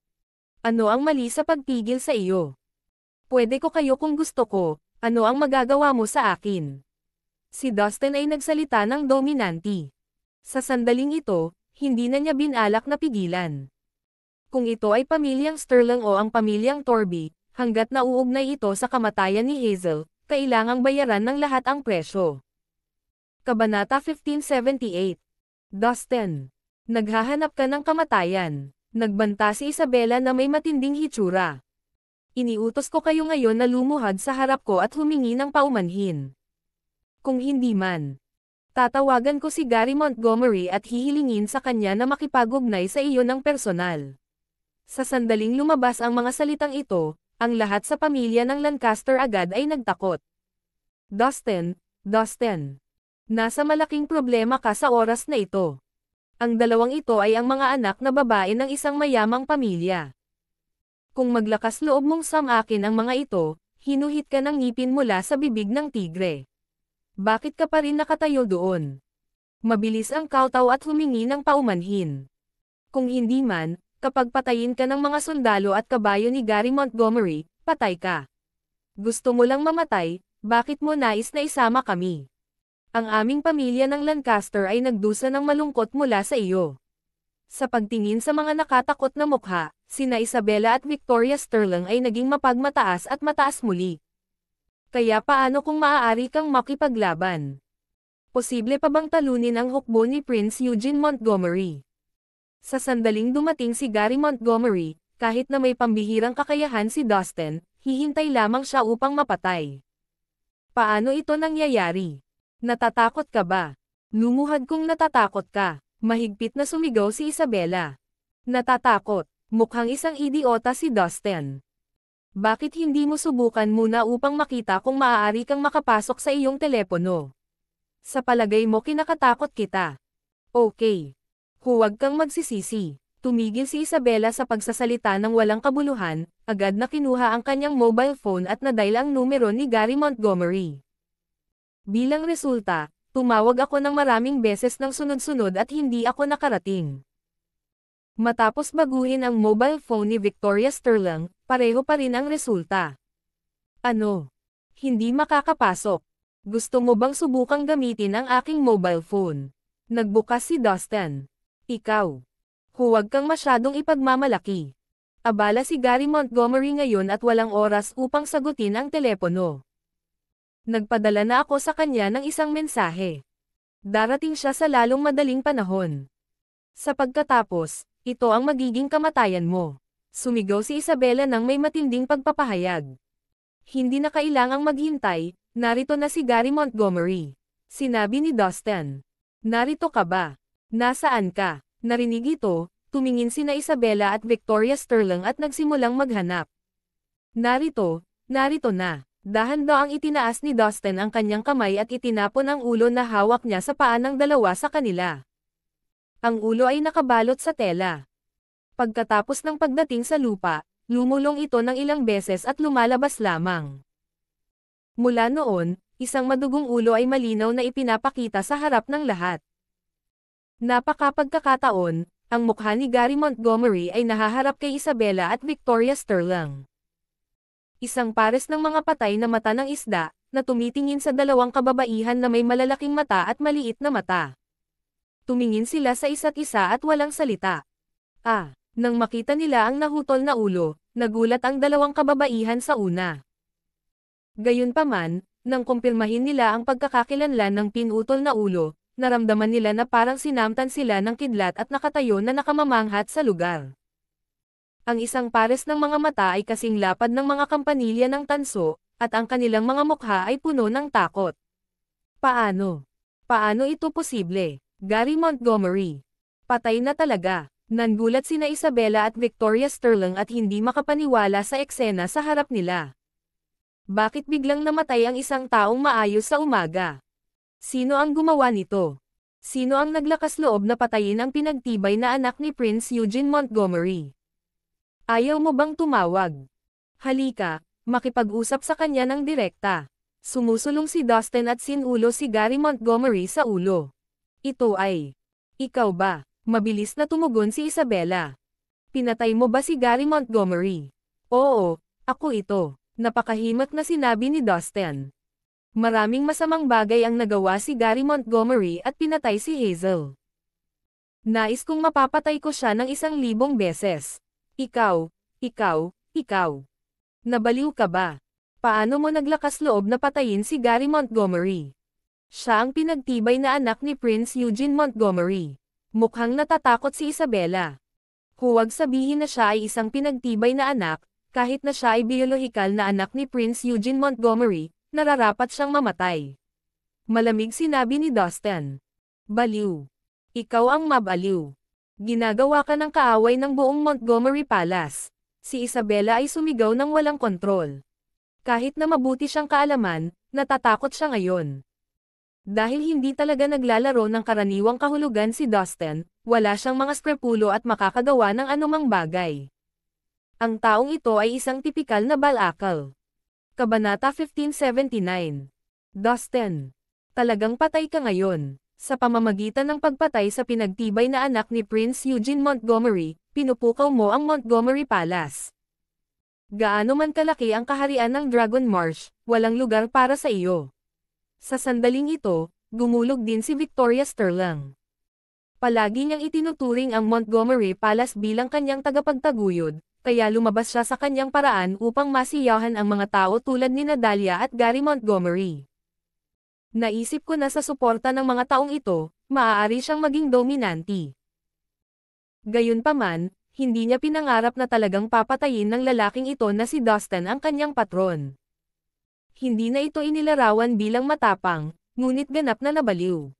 Ano ang mali sa pagpigil sa iyo? Pwede ko kayo kung gusto ko, ano ang magagawa mo sa akin? Si Dustin ay nagsalita ng dominanti. Sa sandaling ito, hindi na niya binalak na pigilan kung ito ay pamilyang Sterling o ang pamilyang Torby, hanggat nauugnay ito sa kamatayan ni Hazel, kailangang bayaran ng lahat ang presyo. Kabanata 1578 Dustin Naghahanap ka ng kamatayan. Nagbanta si Isabella na may matinding hitsura. Iniutos ko kayo ngayon na lumuhad sa harap ko at humingi ng paumanhin. Kung hindi man, tatawagan ko si Gary Montgomery at hihilingin sa kanya na makipagugnay sa iyo ng personal. Sa sandaling lumabas ang mga salitang ito, ang lahat sa pamilya ng Lancaster agad ay nagtakot. Dustin, Dustin. Nasa malaking problema ka sa oras na ito. Ang dalawang ito ay ang mga anak na babae ng isang mayamang pamilya. Kung maglakas loob mong samakin ang mga ito, hinuhit ka ng ngipin mula sa bibig ng tigre. Bakit ka pa rin nakatayo doon? Mabilis ang kautaw at humingi ng paumanhin. Kung hindi man, kapag patayin ka ng mga sundalo at kabayo ni Gary Montgomery, patay ka. Gusto mo lang mamatay, bakit mo nais na isama kami? Ang aming pamilya ng Lancaster ay nagdusa ng malungkot mula sa iyo. Sa pagtingin sa mga nakatakot na mukha, sina Isabella at Victoria Sterling ay naging mapagmataas at mataas muli. Kaya paano kung maaari kang makipaglaban? Posible pa bang talunin ang hukbo ni Prince Eugene Montgomery? Sa sandaling dumating si Gary Montgomery, kahit na may pambihirang kakayahan si Dustin, hihintay lamang siya upang mapatay. Paano ito nangyayari? Natatakot ka ba? Lumuhad kong natatakot ka. Mahigpit na sumigaw si Isabella. Natatakot. Mukhang isang idiota si Dustin. Bakit hindi mo subukan muna upang makita kung maaari kang makapasok sa iyong telepono? Sa palagay mo kinakatakot kita. Okay. Huwag kang magsisisi. Tumigil si Isabela sa pagsasalita ng walang kabuluhan, agad na kinuha ang kanyang mobile phone at nadail ang numero ni Gary Montgomery. Bilang resulta, tumawag ako ng maraming beses ng sunod-sunod at hindi ako nakarating. Matapos baguhin ang mobile phone ni Victoria Sterling, pareho pa rin ang resulta. Ano? Hindi makakapasok. Gusto mo bang subukang gamitin ang aking mobile phone? Nagbukas si Dustin. Ikaw. Huwag kang masyadong ipagmamalaki. Abala si Gary Montgomery ngayon at walang oras upang sagutin ang telepono. Nagpadala na ako sa kanya ng isang mensahe. Darating siya sa lalong madaling panahon. Sa pagkatapos, ito ang magiging kamatayan mo. Sumigaw si Isabella nang may matinding pagpapahayag. Hindi na kailangang maghintay, narito na si Gary Montgomery. Sinabi ni Dustin. Narito ka ba? Nasaan ka? Narinig ito, tumingin sina Isabella at Victoria Sterling at nagsimulang maghanap. Narito, narito na. dahan ang itinaas ni Dustin ang kanyang kamay at itinapon ang ulo na hawak niya sa paan ng dalawa sa kanila. Ang ulo ay nakabalot sa tela. Pagkatapos ng pagdating sa lupa, lumulong ito ng ilang beses at lumalabas lamang. Mula noon, isang madugong ulo ay malinaw na ipinapakita sa harap ng lahat. Napakapagkakataon, ang mukha ni Gary Montgomery ay nahaharap kay Isabella at Victoria Sterling. Isang pares ng mga patay na mata ng isda, na tumitingin sa dalawang kababaihan na may malalaking mata at maliit na mata. Tumingin sila sa isa't isa at walang salita. Ah, nang makita nila ang nahutol na ulo, nagulat ang dalawang kababaihan sa una. Gayunpaman, nang kumpirmahin nila ang pagkakakilanlan ng pinutol na ulo, naramdaman nila na parang sinamtan sila ng kidlat at nakatayo na nakamamanghat sa lugar. Ang isang pares ng mga mata ay kasing lapad ng mga kampanilya ng tanso, at ang kanilang mga mukha ay puno ng takot. Paano? Paano ito posible? Gary Montgomery. Patay na talaga. Nangulat sina Isabella at Victoria Sterling at hindi makapaniwala sa eksena sa harap nila. Bakit biglang namatay ang isang taong maayos sa umaga? Sino ang gumawa nito? Sino ang naglakas loob na patayin ang pinagtibay na anak ni Prince Eugene Montgomery? Ayaw mo bang tumawag? Halika, makipag-usap sa kanya ng direkta. Sumusulong si Dustin at sinulo si Gary Montgomery sa ulo. Ito ay, ikaw ba? Mabilis na tumugon si Isabella. Pinatay mo ba si Gary Montgomery? Oo, ako ito. napakahimat na sinabi ni Dustin. Maraming masamang bagay ang nagawa si Gary Montgomery at pinatay si Hazel. Nais kong mapapatay ko siya ng isang libong beses. Ikaw, ikaw, ikaw. Nabaliw ka ba? Paano mo naglakas loob na patayin si Gary Montgomery? Siya ang pinagtibay na anak ni Prince Eugene Montgomery. Mukhang natatakot si Isabella. Huwag sabihin na siya ay isang pinagtibay na anak, kahit na siya ay biyolohikal na anak ni Prince Eugene Montgomery, nararapat siyang mamatay. Malamig sinabi ni Dustin. Baliw. Ikaw ang mabaliw. Ginagawa ka ng kaaway ng buong Montgomery Palace. Si Isabella ay sumigaw ng walang kontrol. Kahit na mabuti siyang kaalaman, natatakot siya ngayon. Dahil hindi talaga naglalaro ng karaniwang kahulugan si Dustin, wala siyang mga skrepulo at makakagawa ng anumang bagay. Ang taong ito ay isang tipikal na balakal. Kabanata 1579. Dustin. Talagang patay ka ngayon. Sa pamamagitan ng pagpatay sa pinagtibay na anak ni Prince Eugene Montgomery, pinupukaw mo ang Montgomery Palace. Gaano man kalaki ang kaharian ng Dragon Marsh, walang lugar para sa iyo. Sa sandaling ito, gumulog din si Victoria Sterling. Palagi niyang itinuturing ang Montgomery Palace bilang kanyang tagapagtaguyod, kaya lumabas siya sa kanyang paraan upang masiyahan ang mga tao tulad ni Nadalia at Gary Montgomery. Naisip ko na sa suporta ng mga taong ito, maaari siyang maging dominante. Gayunpaman, hindi niya pinangarap na talagang papatayin ng lalaking ito na si Dustin ang kanyang patron. Hindi na ito inilarawan bilang matapang, ngunit ganap na nabaliw.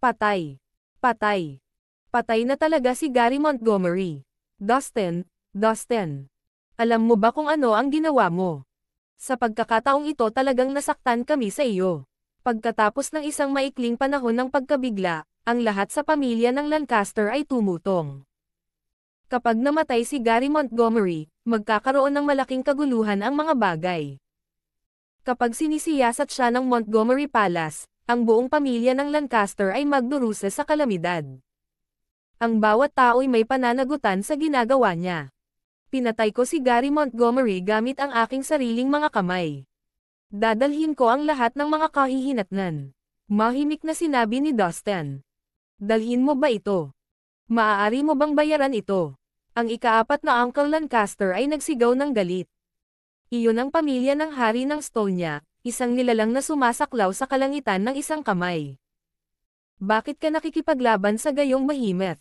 Patay. Patay. Patay na talaga si Gary Montgomery. Dustin, Dustin. Alam mo ba kung ano ang ginawa mo? Sa pagkakataong ito talagang nasaktan kami sa iyo. Pagkatapos ng isang maikling panahon ng pagkabigla, ang lahat sa pamilya ng Lancaster ay tumutong. Kapag namatay si Gary Montgomery, magkakaroon ng malaking kaguluhan ang mga bagay. Kapag sinisiyasat siya ng Montgomery Palace, ang buong pamilya ng Lancaster ay magdurusa sa kalamidad. Ang bawat tao'y may pananagutan sa ginagawa niya. Pinatay ko si Gary Montgomery gamit ang aking sariling mga kamay. Dadalhin ko ang lahat ng mga kahihinatnan. Mahimik na sinabi ni Dustin. Dalhin mo ba ito? Maaari mo bang bayaran ito? Ang ikaapat na Uncle Lancaster ay nagsigaw ng galit. Iyon ang pamilya ng hari ng Stonia, isang nilalang na sumasaklaw sa kalangitan ng isang kamay. Bakit ka nakikipaglaban sa gayong mahimeth?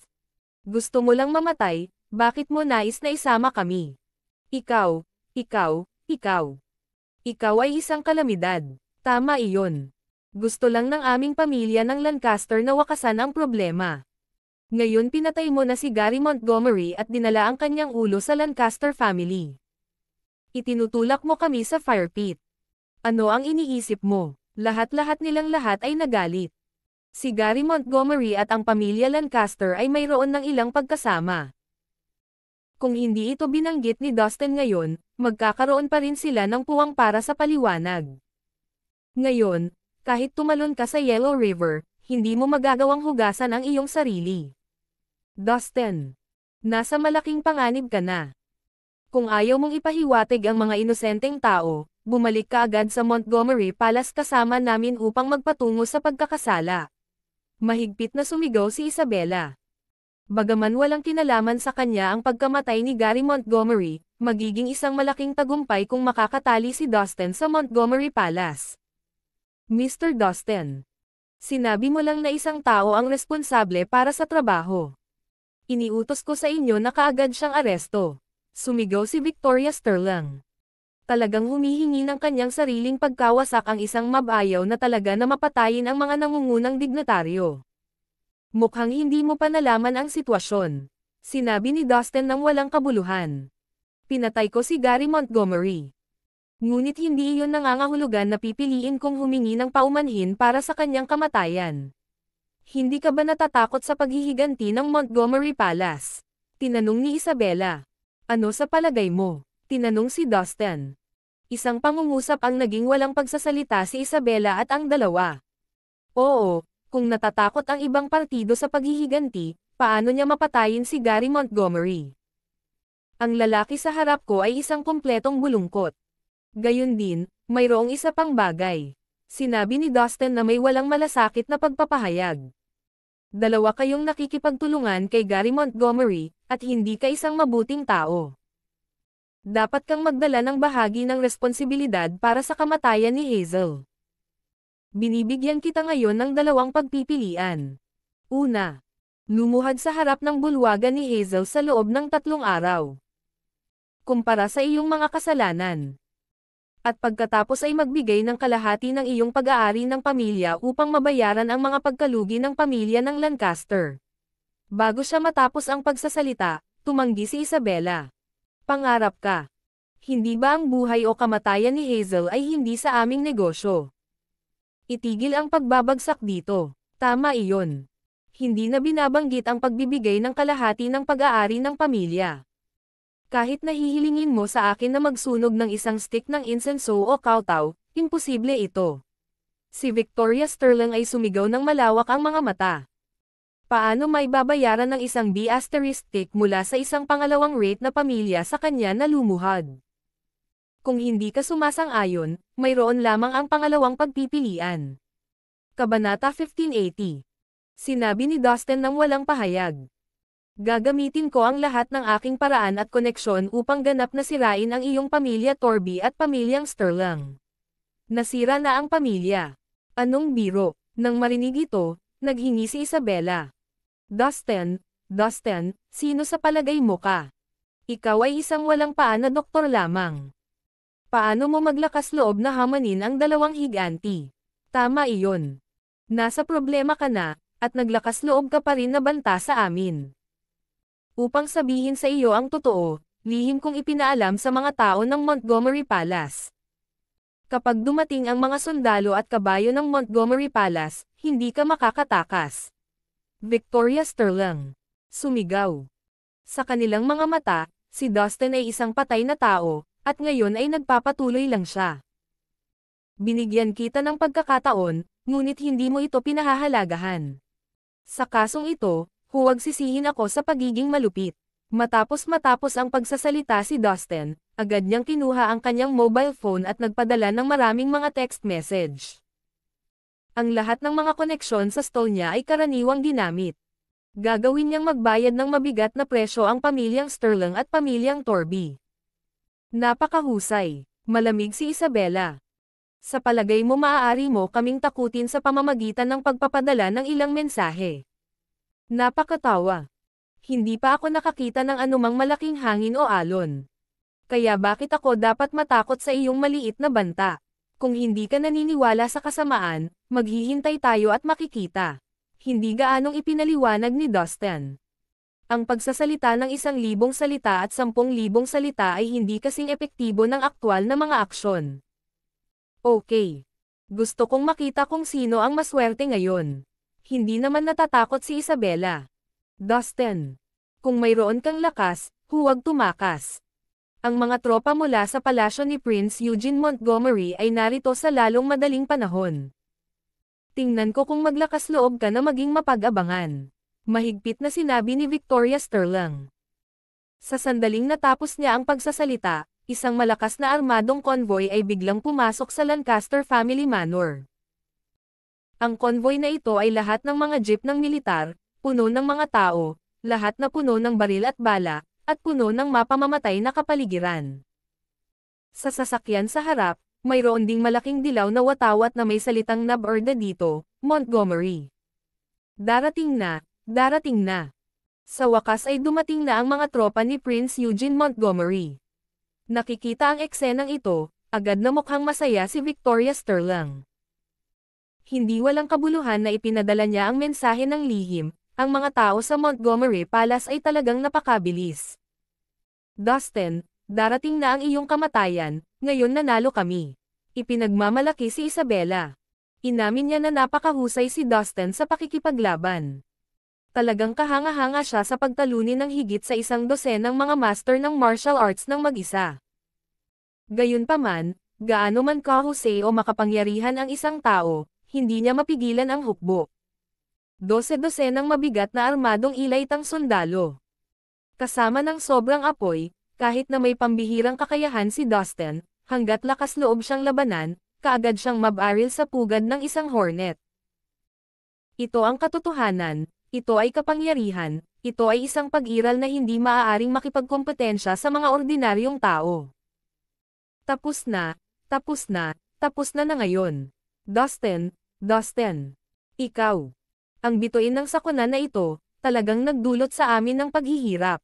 Gusto mo lang mamatay, bakit mo nais na isama kami? Ikaw, ikaw, ikaw. Ikaw ay isang kalamidad. Tama iyon. Gusto lang ng aming pamilya ng Lancaster na wakasan ang problema. Ngayon pinatay mo na si Gary Montgomery at dinala ang kanyang ulo sa Lancaster family. Itinutulak mo kami sa fire pit. Ano ang iniisip mo? Lahat-lahat nilang lahat ay nagalit. Si Gary Montgomery at ang pamilya Lancaster ay mayroon ng ilang pagkasama. Kung hindi ito binanggit ni Dustin ngayon, magkakaroon pa rin sila ng puwang para sa paliwanag. Ngayon, kahit tumalon ka sa Yellow River, hindi mo magagawang hugasan ang iyong sarili. Dustin, nasa malaking panganib ka na. Kung ayaw mong ipahiwatig ang mga inosenteng tao, bumalik ka agad sa Montgomery Palace kasama namin upang magpatungo sa pagkakasala. Mahigpit na sumigaw si Isabella. Bagaman walang kinalaman sa kanya ang pagkamatay ni Gary Montgomery, magiging isang malaking tagumpay kung makakatali si Dustin sa Montgomery Palace. Mr. Dustin, sinabi mo lang na isang tao ang responsable para sa trabaho. Iniutos ko sa inyo na kaagad siyang aresto. Sumigaw si Victoria Sterling. Talagang humihingi ng kanyang sariling pagkawasak ang isang mabayaw na talaga na mapatayin ang mga nangungunang dignataryo. Mukhang hindi mo pa nalaman ang sitwasyon. Sinabi ni Dustin ng walang kabuluhan. Pinatay ko si Gary Montgomery. Ngunit hindi iyon nangangahulugan na pipiliin kong humingi ng paumanhin para sa kanyang kamatayan. Hindi ka ba natatakot sa paghihiganti ng Montgomery Palace? Tinanong ni Isabella. Ano sa palagay mo? Tinanong si Dustin. Isang pangungusap ang naging walang pagsasalita si Isabella at ang dalawa. Oo, kung natatakot ang ibang partido sa paghihiganti, paano niya mapatayin si Gary Montgomery? Ang lalaki sa harap ko ay isang kumpletong bulungkot. Gayun din, mayroong isa pang bagay. Sinabi ni Dustin na may walang malasakit na pagpapahayag. Dalawa kayong nakikipagtulungan kay Gary Montgomery, at hindi ka isang mabuting tao. Dapat kang magdala ng bahagi ng responsibilidad para sa kamatayan ni Hazel. Binibigyan kita ngayon ng dalawang pagpipilian. Una, lumuhad sa harap ng bulwagan ni Hazel sa loob ng tatlong araw. Kumpara sa iyong mga kasalanan. At pagkatapos ay magbigay ng kalahati ng iyong pag-aari ng pamilya upang mabayaran ang mga pagkalugi ng pamilya ng Lancaster. Bago siya matapos ang pagsasalita, tumanggi si Isabella. Pangarap ka. Hindi ba ang buhay o kamatayan ni Hazel ay hindi sa aming negosyo? Itigil ang pagbabagsak dito. Tama iyon. Hindi na binabanggit ang pagbibigay ng kalahati ng pag-aari ng pamilya. Kahit nahihilingin mo sa akin na magsunog ng isang stick ng insenso o kautaw, imposible ito. Si Victoria Sterling ay sumigaw ng malawak ang mga mata. Paano may babayaran ng isang B asterisk mula sa isang pangalawang rate na pamilya sa kanya na lumuhad? Kung hindi ka sumasang-ayon, mayroon lamang ang pangalawang pagpipilian. Kabanata 1580 Sinabi ni Dustin ng walang pahayag. Gagamitin ko ang lahat ng aking paraan at koneksyon upang ganap na sirain ang iyong pamilya Torby at pamilyang Sterling. Nasira na ang pamilya. Anong biro? Nang marinig ito, naghingi si Isabella. Dustin, Dustin, sino sa palagay mo ka? Ikaw ay isang walang paa na doktor lamang. Paano mo maglakas loob na hamanin ang dalawang higanti? Tama iyon. Nasa problema ka na, at naglakas loob ka pa rin na banta sa amin. Upang sabihin sa iyo ang totoo, lihim kong ipinaalam sa mga tao ng Montgomery Palace. Kapag dumating ang mga sundalo at kabayo ng Montgomery Palace, hindi ka makakatakas. Victoria Sterling. Sumigaw. Sa kanilang mga mata, si Dustin ay isang patay na tao, at ngayon ay nagpapatuloy lang siya. Binigyan kita ng pagkakataon, ngunit hindi mo ito pinahahalagahan. Sa kasong ito, huwag sisihin ako sa pagiging malupit. Matapos matapos ang pagsasalita si Dustin, agad niyang kinuha ang kanyang mobile phone at nagpadala ng maraming mga text message. Ang lahat ng mga koneksyon sa stall niya ay karaniwang ginamit. Gagawin niyang magbayad ng mabigat na presyo ang pamilyang Sterling at pamilyang Torby. Napakahusay. Malamig si Isabella. Sa palagay mo maaari mo kaming takutin sa pamamagitan ng pagpapadala ng ilang mensahe. Napakatawa. Hindi pa ako nakakita ng anumang malaking hangin o alon. Kaya bakit ako dapat matakot sa iyong maliit na banta? Kung hindi ka naniniwala sa kasamaan, maghihintay tayo at makikita. Hindi gaanong ipinaliwanag ni Dustin ang pagsasalita ng isang libong salita at sampung libong salita ay hindi kasing epektibo ng aktwal na mga aksyon. Okay. Gusto kong makita kung sino ang maswerte ngayon. Hindi naman natatakot si Isabella. Dustin. Kung mayroon kang lakas, huwag tumakas. Ang mga tropa mula sa palasyo ni Prince Eugene Montgomery ay narito sa lalong madaling panahon. Tingnan ko kung maglakas loob ka na maging mapag-abangan mahigpit na sinabi ni Victoria Sterling. Sa sandaling natapos niya ang pagsasalita, isang malakas na armadong konvoy ay biglang pumasok sa Lancaster Family Manor. Ang konvoy na ito ay lahat ng mga jeep ng militar, puno ng mga tao, lahat na puno ng baril at bala, at puno ng mapamamatay na kapaligiran. Sa sasakyan sa harap, mayroon ding malaking dilaw na watawat na may salitang nab dito, Montgomery. Darating na, darating na. Sa wakas ay dumating na ang mga tropa ni Prince Eugene Montgomery. Nakikita ang eksenang ito, agad na mukhang masaya si Victoria Sterling. Hindi walang kabuluhan na ipinadala niya ang mensahe ng lihim, ang mga tao sa Montgomery Palace ay talagang napakabilis. Dustin, darating na ang iyong kamatayan, ngayon nanalo kami. Ipinagmamalaki si Isabella. Inamin niya na napakahusay si Dustin sa pakikipaglaban talagang kahanga-hanga siya sa pagtalunin ng higit sa isang dosen ng mga master ng martial arts ng mag-isa. Gayunpaman, gaano man kahusay o makapangyarihan ang isang tao, hindi niya mapigilan ang hukbo. dose ng mabigat na armadong ilaitang sundalo. Kasama ng sobrang apoy, kahit na may pambihirang kakayahan si Dustin, hanggat lakas loob siyang labanan, kaagad siyang mabaril sa pugad ng isang hornet. Ito ang katotohanan, ito ay kapangyarihan, ito ay isang pag-iral na hindi maaaring makipagkompetensya sa mga ordinaryong tao. Tapos na, tapos na, tapos na na ngayon. Dustin, Dustin. Ikaw. Ang bituin ng sakuna na ito, talagang nagdulot sa amin ng paghihirap.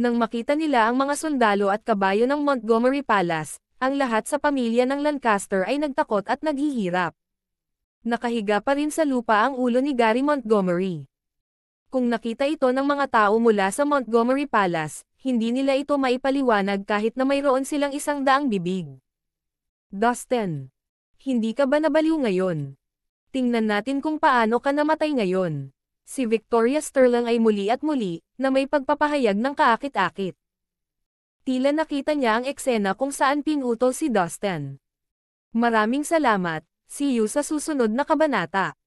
Nang makita nila ang mga sundalo at kabayo ng Montgomery Palace, ang lahat sa pamilya ng Lancaster ay nagtakot at naghihirap. Nakahiga pa rin sa lupa ang ulo ni Gary Montgomery. Kung nakita ito ng mga tao mula sa Montgomery Palace, hindi nila ito maipaliwanag kahit na mayroon silang isang daang bibig. Dustin, hindi ka ba nabaliw ngayon? Tingnan natin kung paano ka namatay ngayon. Si Victoria Sterling ay muli at muli, na may pagpapahayag ng kaakit-akit. Tila nakita niya ang eksena kung saan pinutol si Dustin. Maraming salamat, see you sa susunod na kabanata.